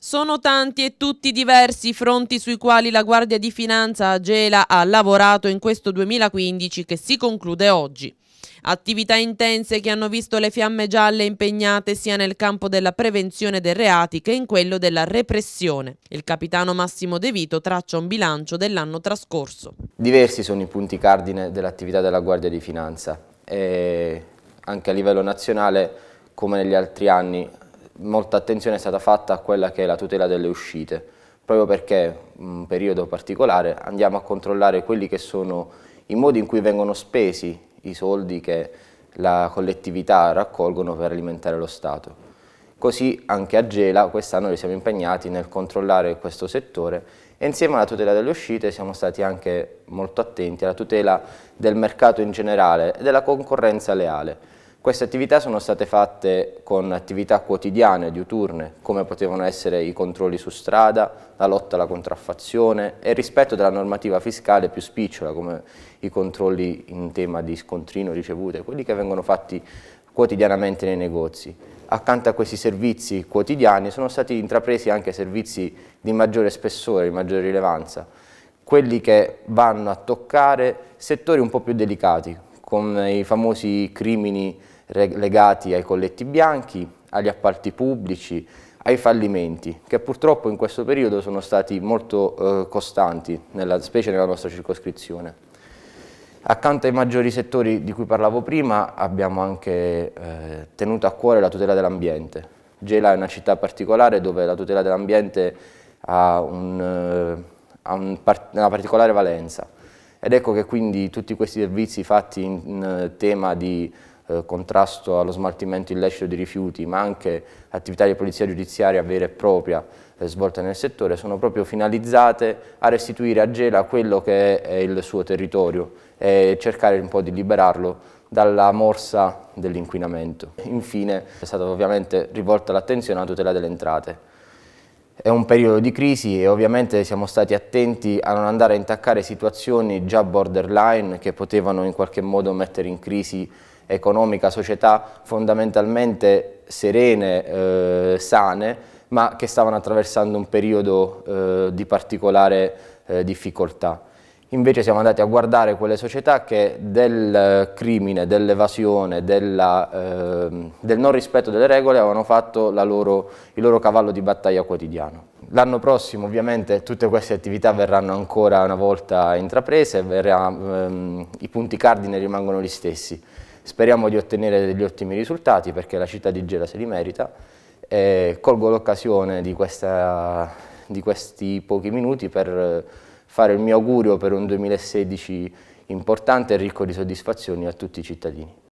Sono tanti e tutti diversi i fronti sui quali la Guardia di Finanza Agela ha lavorato in questo 2015 che si conclude oggi. Attività intense che hanno visto le fiamme gialle impegnate sia nel campo della prevenzione dei reati che in quello della repressione. Il capitano Massimo De Vito traccia un bilancio dell'anno trascorso. Diversi sono i punti cardine dell'attività della Guardia di Finanza e anche a livello nazionale, come negli altri anni, molta attenzione è stata fatta a quella che è la tutela delle uscite, proprio perché in un periodo particolare andiamo a controllare quelli che sono i modi in cui vengono spesi i soldi che la collettività raccolgono per alimentare lo Stato. Così anche a Gela quest'anno ci siamo impegnati nel controllare questo settore e insieme alla tutela delle uscite siamo stati anche molto attenti alla tutela del mercato in generale e della concorrenza leale queste attività sono state fatte con attività quotidiane, diuturne, come potevano essere i controlli su strada, la lotta alla contraffazione e il rispetto della normativa fiscale più spicciola, come i controlli in tema di scontrino ricevute, quelli che vengono fatti quotidianamente nei negozi. Accanto a questi servizi quotidiani sono stati intrapresi anche servizi di maggiore spessore, di maggiore rilevanza, quelli che vanno a toccare settori un po' più delicati, con i famosi crimini legati ai colletti bianchi, agli appalti pubblici, ai fallimenti, che purtroppo in questo periodo sono stati molto eh, costanti, nella, specie nella nostra circoscrizione. Accanto ai maggiori settori di cui parlavo prima abbiamo anche eh, tenuto a cuore la tutela dell'ambiente. Gela è una città particolare dove la tutela dell'ambiente ha, un, eh, ha un, una particolare valenza ed ecco che quindi tutti questi servizi fatti in, in eh, tema di eh, contrasto allo smaltimento illecito di rifiuti, ma anche attività di polizia giudiziaria vera e propria eh, svolte nel settore, sono proprio finalizzate a restituire a Gela quello che è il suo territorio e cercare un po' di liberarlo dalla morsa dell'inquinamento. Infine è stata ovviamente rivolta l'attenzione alla tutela delle entrate. È un periodo di crisi e ovviamente siamo stati attenti a non andare a intaccare situazioni già borderline che potevano in qualche modo mettere in crisi economica, società fondamentalmente serene, eh, sane, ma che stavano attraversando un periodo eh, di particolare eh, difficoltà. Invece siamo andati a guardare quelle società che del eh, crimine, dell'evasione, eh, del non rispetto delle regole avevano fatto loro, il loro cavallo di battaglia quotidiano. L'anno prossimo ovviamente tutte queste attività verranno ancora una volta intraprese, verrà, ehm, i punti cardine rimangono gli stessi. Speriamo di ottenere degli ottimi risultati perché la città di Gela se li merita e colgo l'occasione di, di, questi pochi minuti per fare il mio augurio per un 2016 importante e ricco di soddisfazioni a tutti i cittadini.